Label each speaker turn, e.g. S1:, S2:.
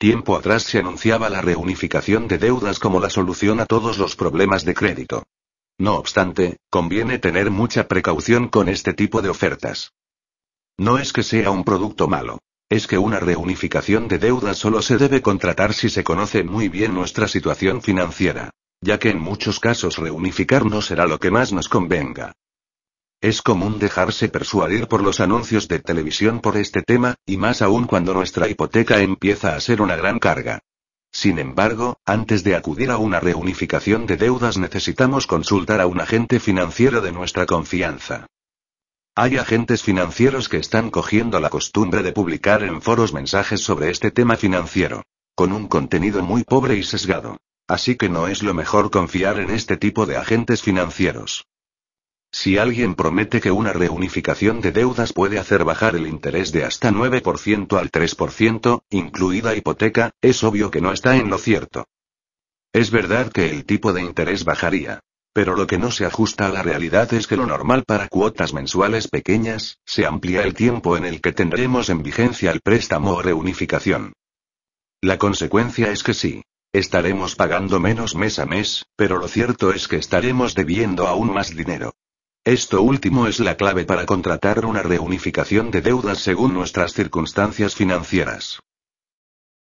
S1: Tiempo atrás se anunciaba la reunificación de deudas como la solución a todos los problemas de crédito. No obstante, conviene tener mucha precaución con este tipo de ofertas. No es que sea un producto malo. Es que una reunificación de deudas solo se debe contratar si se conoce muy bien nuestra situación financiera. Ya que en muchos casos reunificar no será lo que más nos convenga. Es común dejarse persuadir por los anuncios de televisión por este tema, y más aún cuando nuestra hipoteca empieza a ser una gran carga. Sin embargo, antes de acudir a una reunificación de deudas necesitamos consultar a un agente financiero de nuestra confianza. Hay agentes financieros que están cogiendo la costumbre de publicar en foros mensajes sobre este tema financiero, con un contenido muy pobre y sesgado. Así que no es lo mejor confiar en este tipo de agentes financieros. Si alguien promete que una reunificación de deudas puede hacer bajar el interés de hasta 9% al 3%, incluida hipoteca, es obvio que no está en lo cierto. Es verdad que el tipo de interés bajaría. Pero lo que no se ajusta a la realidad es que lo normal para cuotas mensuales pequeñas, se amplía el tiempo en el que tendremos en vigencia el préstamo o reunificación. La consecuencia es que sí, Estaremos pagando menos mes a mes, pero lo cierto es que estaremos debiendo aún más dinero. Esto último es la clave para contratar una reunificación de deudas según nuestras circunstancias financieras.